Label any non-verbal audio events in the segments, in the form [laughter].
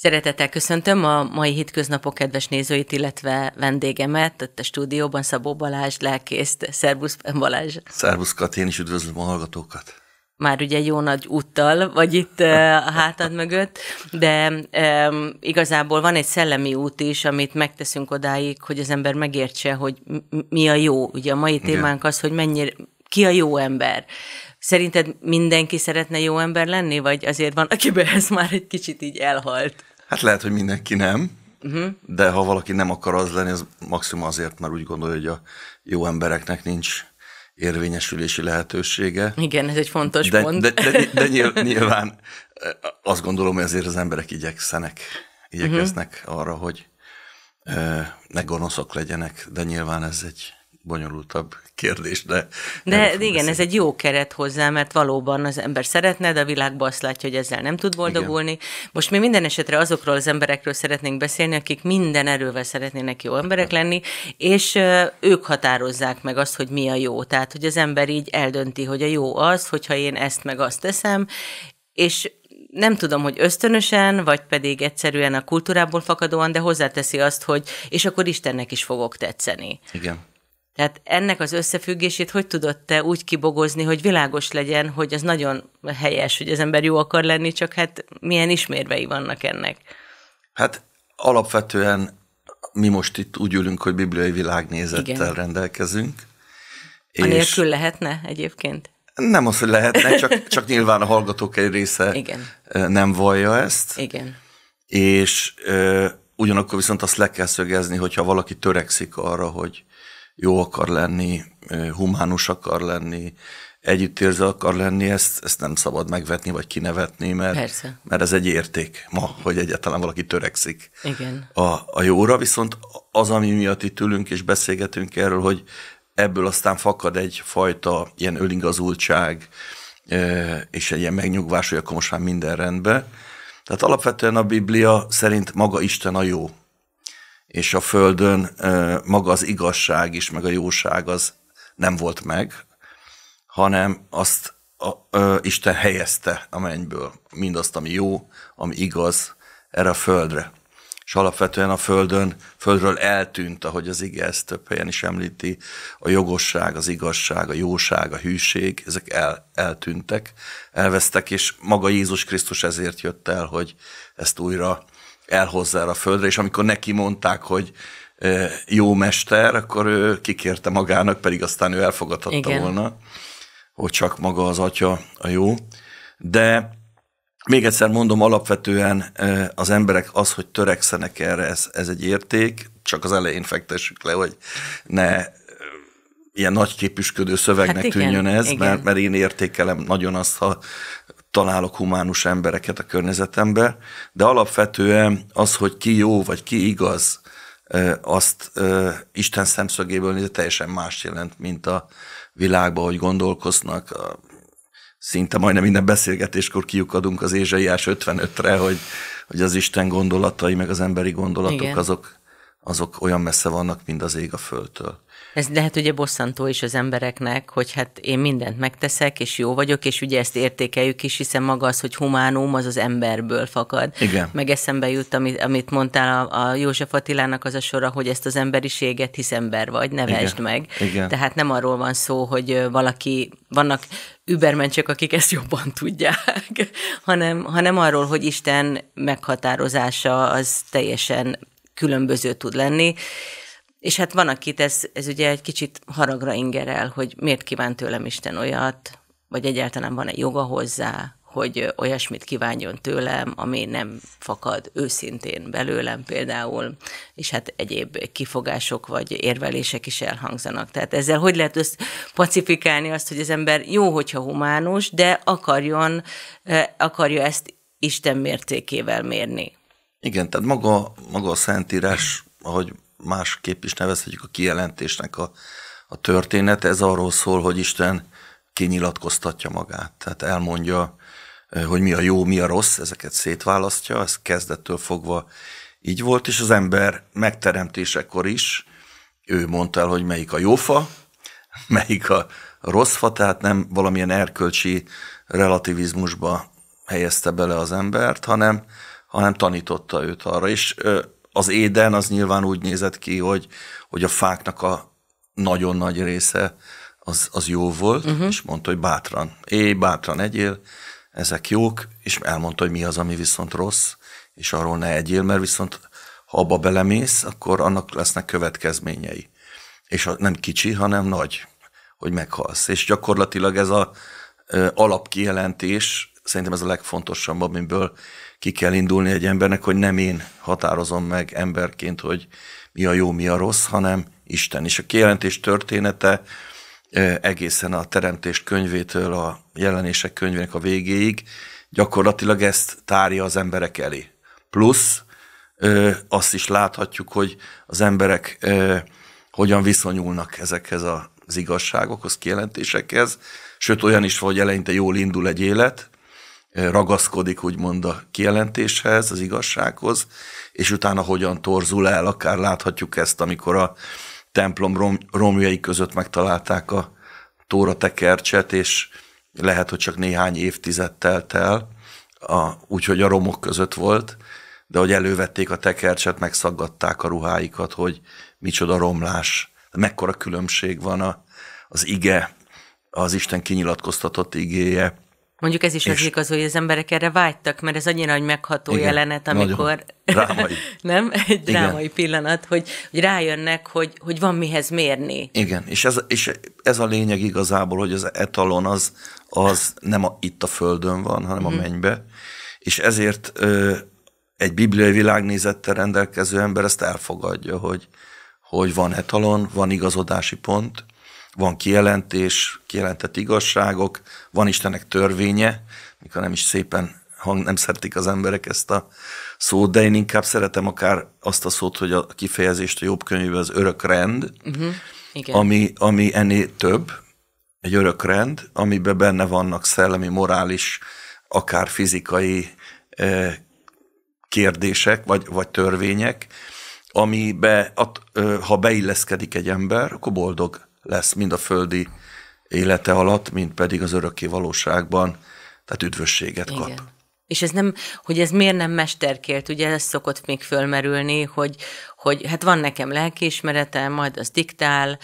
Szeretettel köszöntöm a mai hétköznapok kedves nézőit, illetve vendégemet, ott a stúdióban Szabó Balázs, lelkészt. Szervusz Balázs! Szervusz Kati, én is üdvözlöm a hallgatókat! Már ugye jó nagy úttal vagy itt eh, a hátad mögött, de um, igazából van egy szellemi út is, amit megteszünk odáig, hogy az ember megértse, hogy mi a jó. Ugye a mai témánk az, hogy mennyire, ki a jó ember. Szerinted mindenki szeretne jó ember lenni, vagy azért van, akiben ez már egy kicsit így elhalt? Hát lehet, hogy mindenki nem, uh-huh. de ha valaki nem akar az lenni, az maximum azért, mert úgy gondolja, hogy a jó embereknek nincs érvényesülési lehetősége. Igen, ez egy fontos de, pont. De, de, de [laughs] nyilván eh, azt gondolom, hogy azért az emberek igyekszenek, igyekeznek uh-huh. arra, hogy eh, ne gonoszok legyenek, de nyilván ez egy bonyolultabb kérdés, de... De igen, beszélni. ez egy jó keret hozzá, mert valóban az ember szeretne, de a világban azt látja, hogy ezzel nem tud boldogulni. Igen. Most mi minden esetre azokról az emberekről szeretnénk beszélni, akik minden erővel szeretnének jó emberek lenni, és ők határozzák meg azt, hogy mi a jó. Tehát, hogy az ember így eldönti, hogy a jó az, hogyha én ezt meg azt teszem, és nem tudom, hogy ösztönösen, vagy pedig egyszerűen a kultúrából fakadóan, de hozzáteszi azt, hogy és akkor Istennek is fogok tetszeni. Igen. Tehát ennek az összefüggését hogy tudod te úgy kibogozni, hogy világos legyen, hogy az nagyon helyes, hogy az ember jó akar lenni, csak hát milyen ismérvei vannak ennek? Hát alapvetően mi most itt úgy ülünk, hogy bibliai világnézettel Igen. rendelkezünk. Anélkül és lehetne egyébként? Nem az, hogy lehetne, csak, [laughs] csak nyilván a hallgatók egy része Igen. nem vallja ezt. Igen. És ö, ugyanakkor viszont azt le kell szögezni, hogyha valaki törekszik arra, hogy jó akar lenni, humánus akar lenni, együttérző akar lenni, ezt, ezt nem szabad megvetni vagy kinevetni, mert, Persze. mert ez egy érték ma, hogy egyáltalán valaki törekszik Igen. A, a jóra. Viszont az, ami miatt itt ülünk és beszélgetünk erről, hogy ebből aztán fakad egyfajta ilyen ölingazultság, és egy ilyen megnyugvás, hogy akkor most már minden rendben. Tehát alapvetően a Biblia szerint maga Isten a jó és a Földön maga az igazság is, meg a jóság az nem volt meg, hanem azt a, a, Isten helyezte a mennyből, mindazt, ami jó, ami igaz, erre a Földre. És alapvetően a Földön, Földről eltűnt, ahogy az ige ezt több helyen is említi, a jogosság, az igazság, a jóság, a hűség, ezek el, eltűntek, elvesztek, és maga Jézus Krisztus ezért jött el, hogy ezt újra elhozza el a földre, és amikor neki mondták, hogy jó mester, akkor ő kikérte magának, pedig aztán ő elfogadhatta Igen. volna, hogy csak maga az atya a jó. De még egyszer mondom, alapvetően az emberek az, hogy törekszenek erre, ez, ez egy érték, csak az elején fektessük le, hogy ne ilyen nagy képüsködő szövegnek hát igen, tűnjön ez, igen. Mert, mert én értékelem nagyon azt, ha találok humánus embereket a környezetembe, de alapvetően az, hogy ki jó vagy ki igaz, azt Isten szemszögéből nézve teljesen más jelent, mint a világban, hogy gondolkoznak. Szinte majdnem minden beszélgetéskor kiukadunk az Ézsaiás 55-re, hogy, hogy az Isten gondolatai, meg az emberi gondolatok, Igen. azok, azok olyan messze vannak, mint az ég a földtől ez lehet ugye bosszantó is az embereknek, hogy hát én mindent megteszek, és jó vagyok, és ugye ezt értékeljük is, hiszen maga az, hogy humánum, az az emberből fakad. Igen. Meg eszembe jut, amit, amit mondtál a, a József Attilának az a sora, hogy ezt az emberiséget, hisz ember vagy, nevesd Igen. meg. Igen. Tehát nem arról van szó, hogy valaki, vannak übermencsek, akik ezt jobban tudják, [laughs] hanem, hanem arról, hogy Isten meghatározása az teljesen különböző tud lenni, és hát van, akit ez, ez ugye egy kicsit haragra ingerel, hogy miért kíván tőlem Isten olyat, vagy egyáltalán van-e joga hozzá, hogy olyasmit kívánjon tőlem, ami nem fakad őszintén belőlem például, és hát egyéb kifogások vagy érvelések is elhangzanak. Tehát ezzel hogy lehet össz pacifikálni azt, hogy az ember jó, hogyha humánus, de akarjon, akarja ezt Isten mértékével mérni. Igen, tehát maga, maga a Szentírás, ahogy másképp is nevezhetjük a kijelentésnek a, a történet. Ez arról szól, hogy Isten kinyilatkoztatja magát, tehát elmondja, eh, hogy mi a jó, mi a rossz, ezeket szétválasztja, ez kezdettől fogva így volt, és az ember megteremtésekor is ő mondta el, hogy melyik a jó fa, [laughs] melyik a rossz fa, tehát nem valamilyen erkölcsi relativizmusba helyezte bele az embert, hanem, hanem tanította őt arra. És eh, az éden az nyilván úgy nézett ki, hogy, hogy a fáknak a nagyon nagy része az, az jó volt, uh-huh. és mondta, hogy bátran, éj, bátran egyél, ezek jók, és elmondta, hogy mi az, ami viszont rossz, és arról ne egyél, mert viszont ha abba belemész, akkor annak lesznek következményei. És a, nem kicsi, hanem nagy, hogy meghalsz. És gyakorlatilag ez a alapkijelentés szerintem ez a legfontosabb, amiből ki kell indulni egy embernek, hogy nem én határozom meg emberként, hogy mi a jó, mi a rossz, hanem Isten. És a kijelentés története egészen a teremtés könyvétől a jelenések könyvének a végéig gyakorlatilag ezt tárja az emberek elé. Plusz azt is láthatjuk, hogy az emberek hogyan viszonyulnak ezekhez az igazságokhoz, kijelentésekhez, sőt olyan is van, hogy eleinte jól indul egy élet, ragaszkodik úgymond a kijelentéshez, az igazsághoz, és utána hogyan torzul el, akár láthatjuk ezt, amikor a templom rom, romjai között megtalálták a tóra tekercset, és lehet, hogy csak néhány évtized telt el, úgyhogy a romok között volt, de hogy elővették a tekercset, megszaggatták a ruháikat, hogy micsoda romlás, mekkora különbség van a, az ige, az Isten kinyilatkoztatott igéje, Mondjuk ez is és... az igaz, hogy az emberek erre vágytak, mert ez annyira egy megható Igen, jelenet, amikor... Drámai. [laughs] nem? Egy drámai Igen. pillanat, hogy, hogy rájönnek, hogy, hogy van mihez mérni. Igen, és ez, és ez a lényeg igazából, hogy az etalon az, az nem a, itt a földön van, hanem mm-hmm. a mhm. mennybe, és ezért ö, egy bibliai világnézettel rendelkező ember ezt elfogadja, hogy, hogy van etalon, van igazodási pont, van kijelentés, kijelentett igazságok, van Istenek törvénye, mikor nem is szépen hang, nem szeretik az emberek ezt a szót, de én inkább szeretem akár azt a szót, hogy a kifejezést a jobb könyvben az örök rend, uh-huh. Igen. Ami, ami ennél több, egy örök rend, amiben benne vannak szellemi, morális, akár fizikai eh, kérdések, vagy, vagy törvények, amibe, ha beilleszkedik egy ember, akkor boldog lesz mind a földi élete alatt, mind pedig az örökké valóságban, tehát üdvösséget Igen. kap. És ez nem, hogy ez miért nem mesterkért, ugye ez szokott még fölmerülni, hogy, hogy hát van nekem lelkiismeretem, majd az diktál,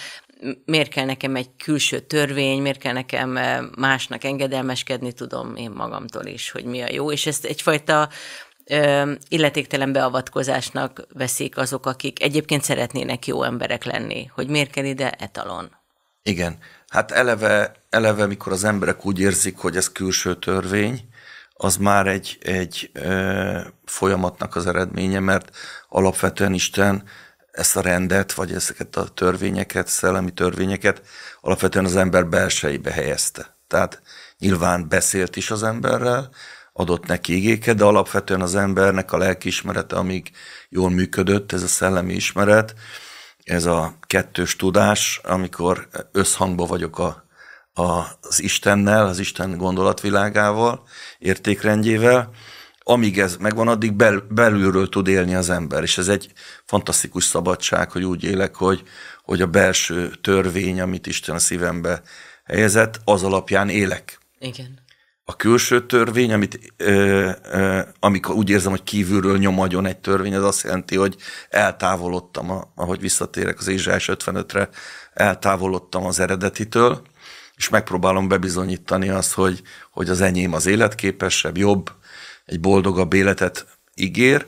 miért kell nekem egy külső törvény, miért kell nekem eh, másnak engedelmeskedni, tudom én magamtól is, hogy mi a jó, és ezt egyfajta illetéktelen beavatkozásnak veszik azok, akik egyébként szeretnének jó emberek lenni, hogy miért kell ide etalon. Igen, hát eleve, eleve mikor az emberek úgy érzik, hogy ez külső törvény, az már egy, egy ö, folyamatnak az eredménye, mert alapvetően Isten ezt a rendet, vagy ezeket a törvényeket, szellemi törvényeket alapvetően az ember belsejébe helyezte. Tehát nyilván beszélt is az emberrel, adott neki igéket, de alapvetően az embernek a lelkiismerete, amíg jól működött, ez a szellemi ismeret, ez a kettős tudás, amikor összhangban vagyok a, a, az Istennel, az Isten gondolatvilágával, értékrendjével, amíg ez megvan, addig bel, belülről tud élni az ember. És ez egy fantasztikus szabadság, hogy úgy élek, hogy, hogy a belső törvény, amit Isten a szívembe helyezett, az alapján élek. Igen a külső törvény, amit ö, ö, amikor úgy érzem, hogy kívülről nyomadjon egy törvény, az azt jelenti, hogy eltávolodtam, a, ahogy visszatérek az Ézsás 55-re, eltávolodtam az eredetitől, és megpróbálom bebizonyítani azt, hogy, hogy az enyém az életképesebb, jobb, egy boldogabb életet ígér,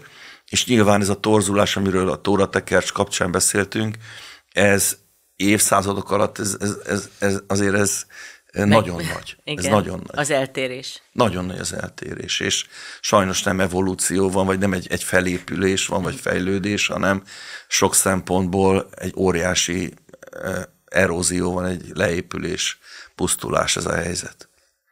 és nyilván ez a torzulás, amiről a Tóra Tekercs kapcsán beszéltünk, ez évszázadok alatt, ez, ez, ez, ez azért ez meg, nagyon [laughs] nagy. Igen, ez nagyon nagy. Az eltérés. Nagyon nagy az eltérés, és sajnos nem evolúció van, vagy nem egy, egy felépülés van, vagy fejlődés, hanem sok szempontból egy óriási erózió van, egy leépülés, pusztulás ez a helyzet.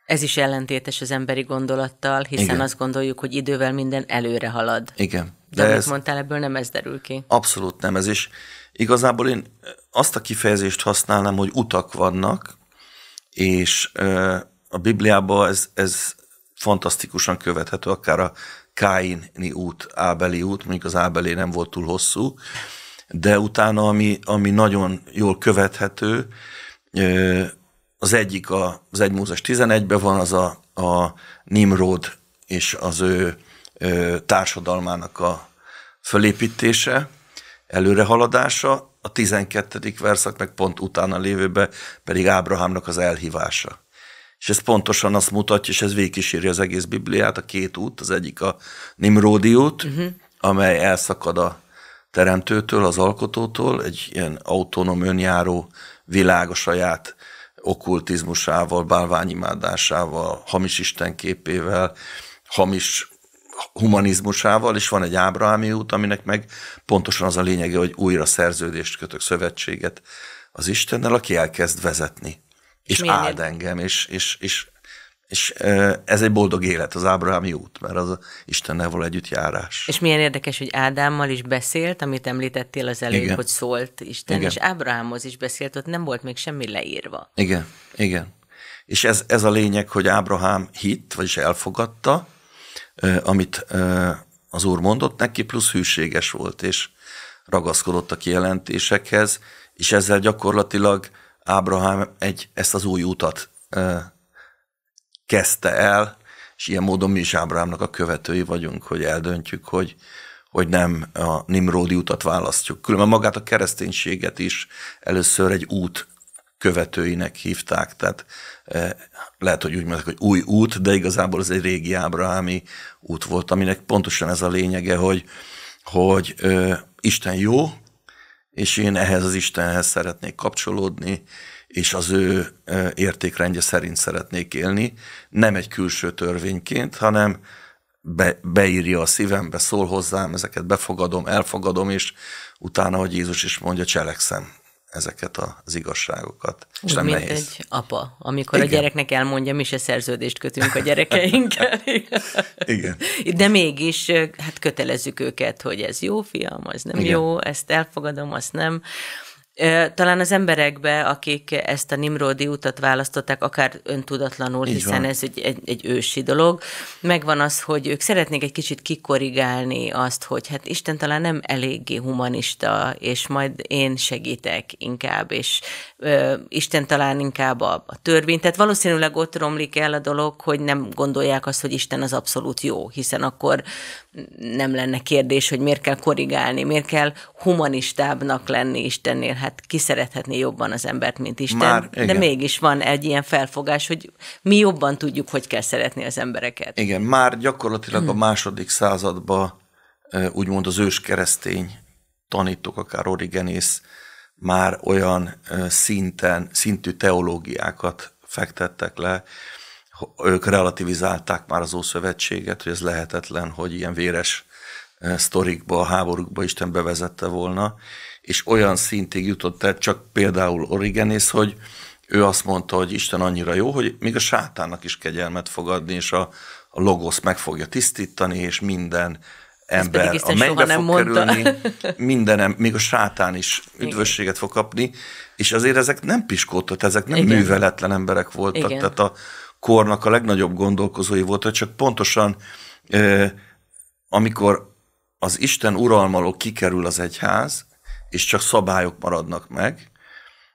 Ez is ellentétes az emberi gondolattal, hiszen Igen. azt gondoljuk, hogy idővel minden előre halad. Igen. De, De amit ez... mondtál, ebből nem ez derül ki. Abszolút nem ez is. Igazából én azt a kifejezést használnám, hogy utak vannak, és a Bibliában ez, ez fantasztikusan követhető, akár a Káini út, Ábeli út, mondjuk az Ábelé nem volt túl hosszú, de utána, ami, ami nagyon jól követhető, az egyik a, az 1 Mózes 11-ben van, az a, a Nimrod és az ő társadalmának a fölépítése, előrehaladása, a 12. verszak meg pont utána lévőbe pedig Ábrahámnak az elhívása. És ez pontosan azt mutatja, és ez végigkíséri az egész Bibliát, a két út, az egyik a Nimródi út, uh-huh. amely elszakad a teremtőtől, az alkotótól, egy ilyen autonóm önjáró világ a saját okkultizmusával, bálványimádásával, hamis istenképével, hamis humanizmusával, és van egy ábrahámi út, aminek meg pontosan az a lényege, hogy újra szerződést kötök, szövetséget az Istennel, aki elkezd vezetni, és Milyen áld engem, és, és, és, és ez egy boldog élet, az Ábrahámi út, mert az Istennel való együttjárás. És milyen érdekes, hogy Ádámmal is beszélt, amit említettél az előbb, igen. hogy szólt Isten, igen. és Ábrahámhoz is beszélt, ott nem volt még semmi leírva. Igen, igen. És ez, ez a lényeg, hogy Ábrahám hitt, vagyis elfogadta, amit az úr mondott neki, plusz hűséges volt, és ragaszkodott a kijelentésekhez, és ezzel gyakorlatilag Ábrahám egy, ezt az új utat kezdte el, és ilyen módon mi is Ábrahámnak a követői vagyunk, hogy eldöntjük, hogy, hogy nem a Nimródi utat választjuk. Különben magát a kereszténységet is először egy út követőinek hívták, tehát eh, lehet, hogy úgy mondják, hogy új út, de igazából ez egy régi ábrahámi út volt, aminek pontosan ez a lényege, hogy, hogy ö, eh, Isten jó, és én ehhez az Istenhez szeretnék kapcsolódni, és az ő eh, értékrendje szerint szeretnék élni, nem egy külső törvényként, hanem be, beírja a szívembe, szól hozzám, ezeket befogadom, elfogadom, és utána, hogy Jézus is mondja, cselekszem ezeket az igazságokat. Úgy, és nem mint nehéz. egy apa, amikor Igen. a gyereknek elmondja, mi se szerződést kötünk a gyerekeinkkel. [laughs] Igen. De mégis hát kötelezzük őket, hogy ez jó, fiam, az nem Igen. jó, ezt elfogadom, azt nem. Talán az emberekbe, akik ezt a Nimródi utat választották, akár öntudatlanul, Így hiszen van. ez egy, egy, egy ősi dolog, megvan az, hogy ők szeretnék egy kicsit kikorrigálni azt, hogy hát Isten talán nem eléggé humanista, és majd én segítek inkább, és ö, Isten talán inkább a, a törvény. Tehát valószínűleg ott romlik el a dolog, hogy nem gondolják azt, hogy Isten az abszolút jó, hiszen akkor nem lenne kérdés, hogy miért kell korrigálni, miért kell humanistábbnak lenni Istennél, hát ki szerethetné jobban az embert, mint Isten, Már, igen. de mégis van egy ilyen felfogás, hogy mi jobban tudjuk, hogy kell szeretni az embereket. Igen, már gyakorlatilag a második században úgymond az ős keresztény tanítók, akár Origenész, már olyan szinten, szintű teológiákat fektettek le, ők relativizálták már az Ószövetséget, hogy ez lehetetlen, hogy ilyen véres e, sztorikba, a háborúkba Isten bevezette volna, és olyan szintig jutott el, csak például Origenész, hogy ő azt mondta, hogy Isten annyira jó, hogy még a Sátánnak is kegyelmet fogadni, és a, a logosz meg fogja tisztítani, és minden ember a mennybe fog mondta. kerülni, [laughs] minden, még a sátán is üdvösséget fog kapni, és azért ezek nem piskótot, ezek nem Igen. műveletlen emberek voltak, Igen. tehát a, kornak a legnagyobb gondolkozói hogy csak pontosan amikor az Isten uralmaló kikerül az egyház, és csak szabályok maradnak meg,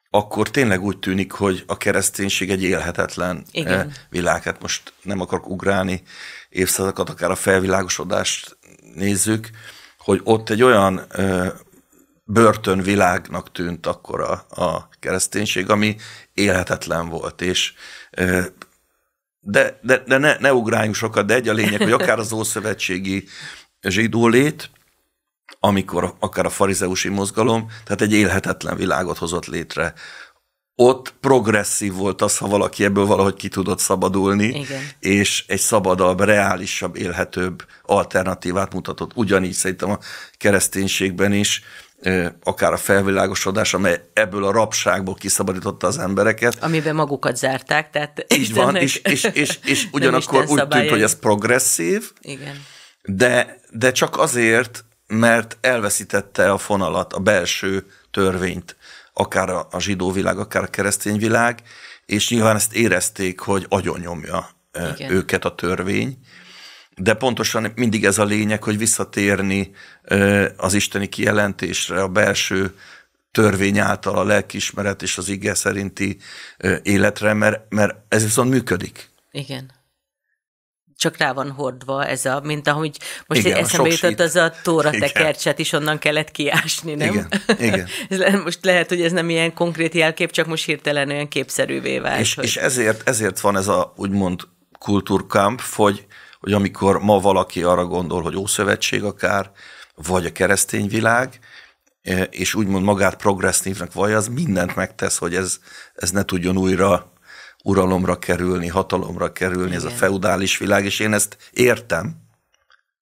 akkor tényleg úgy tűnik, hogy a kereszténység egy élhetetlen Igen. világ. Hát most nem akarok ugrálni évszázadokat, akár a felvilágosodást nézzük, hogy ott egy olyan börtönvilágnak tűnt akkor a, a kereszténység, ami élhetetlen volt, és de, de, de ne, ne ugráljunk sokat, de egy a lényeg, hogy akár az ószövetségi lét, amikor akár a farizeusi mozgalom, tehát egy élhetetlen világot hozott létre. Ott progresszív volt az, ha valaki ebből valahogy ki tudott szabadulni, Igen. és egy szabadabb, reálisabb, élhetőbb alternatívát mutatott. Ugyanígy szerintem a kereszténységben is akár a felvilágosodás, amely ebből a rabságból kiszabadította az embereket. Amiben magukat zárták, tehát Így van, és, és, és, és [laughs] ugyanakkor úgy tűnt, hogy ez progresszív, Igen. De, de csak azért, mert elveszítette a fonalat, a belső törvényt, akár a, a zsidó világ, akár a keresztény világ, és nyilván ezt érezték, hogy agyonnyomja Igen. őket a törvény, de pontosan mindig ez a lényeg, hogy visszatérni az isteni kijelentésre, a belső törvény által a lelkismeret és az ige szerinti életre, mert, mert ez viszont működik. Igen csak rá van hordva ez a, mint ahogy most igen, eszembe jutott az a tóra igen. tekercset is onnan kellett kiásni, nem? Igen, igen. [laughs] most lehet, hogy ez nem ilyen konkrét jelkép, csak most hirtelen olyan képszerűvé vált. És, hogy... és ezért, ezért van ez a úgymond kultúrkamp, hogy hogy amikor ma valaki arra gondol, hogy Ószövetség akár, vagy a keresztény világ, e, és úgymond magát progresszívnak vagy, az mindent megtesz, hogy ez, ez ne tudjon újra uralomra kerülni, hatalomra kerülni, Igen. ez a feudális világ, és én ezt értem,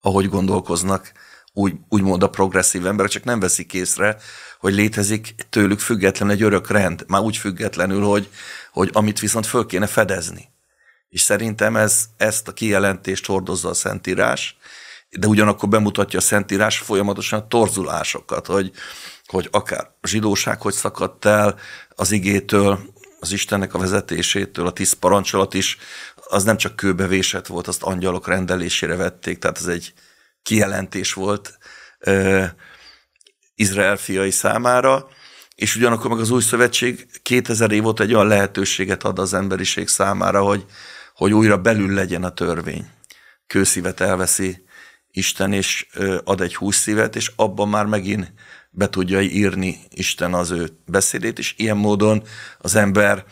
ahogy gondolkoznak úgy, úgymond a progresszív emberek, csak nem veszik észre, hogy létezik tőlük független egy örök rend, már úgy függetlenül, hogy, hogy amit viszont föl kéne fedezni és szerintem ez, ezt a kijelentést hordozza a Szentírás, de ugyanakkor bemutatja a Szentírás folyamatosan a torzulásokat, hogy, hogy akár a zsidóság hogy szakadt el az igétől, az Istennek a vezetésétől, a tíz parancsolat is, az nem csak kőbevésett volt, azt angyalok rendelésére vették, tehát ez egy kijelentés volt ö, Izrael fiai számára, és ugyanakkor meg az új szövetség 2000 év óta egy olyan lehetőséget ad az emberiség számára, hogy hogy újra belül legyen a törvény. Kőszívet elveszi Isten, és ad egy húsz szívet, és abban már megint be tudja írni Isten az ő beszédét, és ilyen módon az ember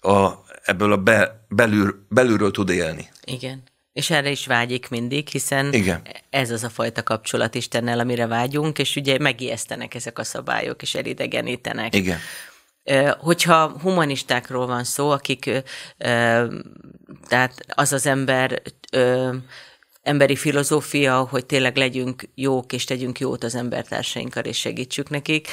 a, ebből a be, belül, belülről tud élni. Igen. És erre is vágyik mindig, hiszen Igen. ez az a fajta kapcsolat Istennel, amire vágyunk, és ugye megijesztenek ezek a szabályok, és elidegenítenek. Igen. Hogyha humanistákról van szó, akik, tehát az az ember emberi filozófia, hogy tényleg legyünk jók, és tegyünk jót az embertársainkkal, és segítsük nekik.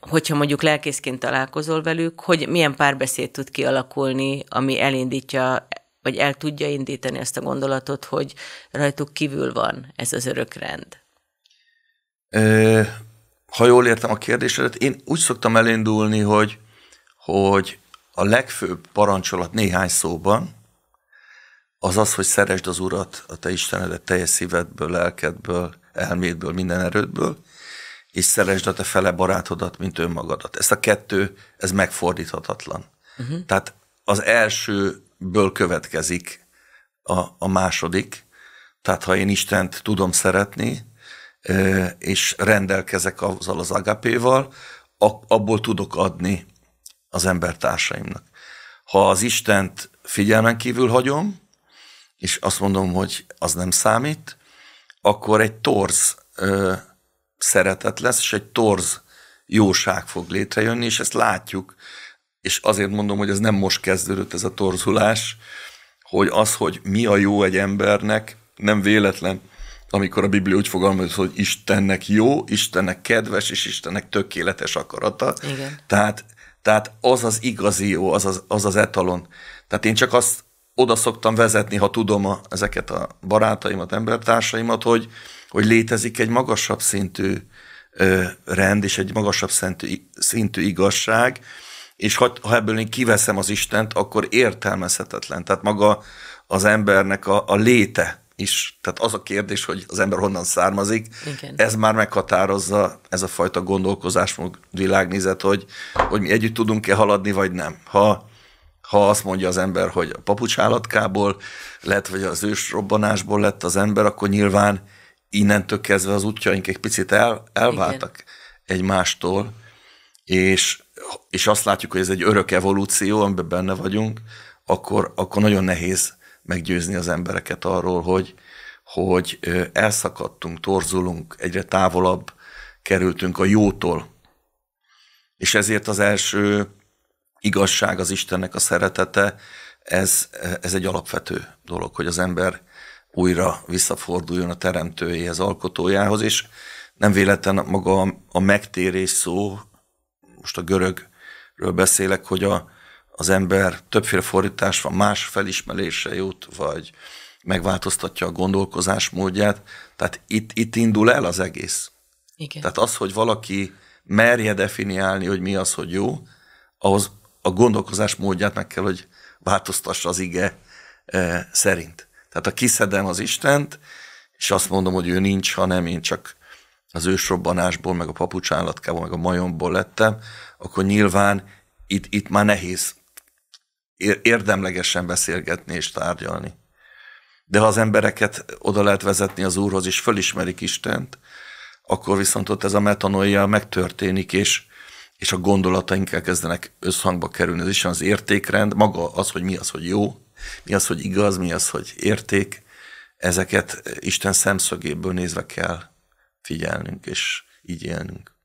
Hogyha mondjuk lelkészként találkozol velük, hogy milyen párbeszéd tud kialakulni, ami elindítja, vagy el tudja indítani ezt a gondolatot, hogy rajtuk kívül van ez az örökrend? ha jól értem a kérdésedet, én úgy szoktam elindulni, hogy, hogy a legfőbb parancsolat néhány szóban, az az, hogy szeresd az Urat, a te Istenedet teljes szívedből, lelkedből, elmédből, minden erődből, és szeresd a te fele barátodat, mint önmagadat. Ezt a kettő, ez megfordíthatatlan. Uh-huh. Tehát az elsőből következik a, a második. Tehát ha én Istent tudom szeretni, és rendelkezek azzal az agapéval, abból tudok adni az embertársaimnak. Ha az Istent figyelmen kívül hagyom, és azt mondom, hogy az nem számít, akkor egy torz ö, szeretet lesz, és egy torz jóság fog létrejönni, és ezt látjuk. És azért mondom, hogy ez nem most kezdődött ez a torzulás, hogy az, hogy mi a jó egy embernek, nem véletlen amikor a Biblia úgy fogalmaz, hogy Istennek jó, Istennek kedves, és Istennek tökéletes akarata. Igen. Tehát, tehát az az igazi jó, az az, az az etalon. Tehát én csak azt oda szoktam vezetni, ha tudom a, ezeket a barátaimat, embertársaimat, hogy, hogy létezik egy magasabb szintű ö, rend, és egy magasabb szintű, szintű igazság, és ha, ha ebből én kiveszem az Istent, akkor értelmezhetetlen. Tehát maga az embernek a, a léte is, tehát az a kérdés, hogy az ember honnan származik, Igen. ez már meghatározza ez a fajta gondolkozásmód, világnézet, hogy, hogy mi együtt tudunk-e haladni, vagy nem. Ha, ha azt mondja az ember, hogy a papucsállatkából lett, vagy az ős robbanásból lett az ember, akkor nyilván innentől kezdve az útjaink egy picit el, elváltak Igen. egymástól, és, és azt látjuk, hogy ez egy örök evolúció, amiben benne vagyunk, akkor, akkor nagyon nehéz meggyőzni az embereket arról, hogy, hogy elszakadtunk, torzulunk, egyre távolabb kerültünk a jótól. És ezért az első igazság, az Istennek a szeretete, ez, ez egy alapvető dolog, hogy az ember újra visszaforduljon a teremtőjéhez, alkotójához, és nem véletlen maga a megtérés szó, most a görögről beszélek, hogy a, az ember többféle fordítás van, más felismerése jut, vagy megváltoztatja a gondolkozásmódját. Tehát itt, itt indul el az egész. Igen. Tehát az, hogy valaki merje definiálni, hogy mi az, hogy jó, ahhoz a gondolkozásmódját meg kell, hogy változtassa az ige e, szerint. Tehát ha kiszedem az Istent, és azt mondom, hogy ő nincs, hanem én csak az ősrobbanásból, meg a papucsállatkából, meg a majomból lettem, akkor nyilván itt, itt már nehéz érdemlegesen beszélgetni és tárgyalni. De ha az embereket oda lehet vezetni az Úrhoz, és fölismerik Istent, akkor viszont ott ez a metanoia megtörténik, és, és a gondolataink kezdenek összhangba kerülni. Ez is az értékrend, maga az, hogy mi az, hogy jó, mi az, hogy igaz, mi az, hogy érték, ezeket Isten szemszögéből nézve kell figyelnünk és így élnünk.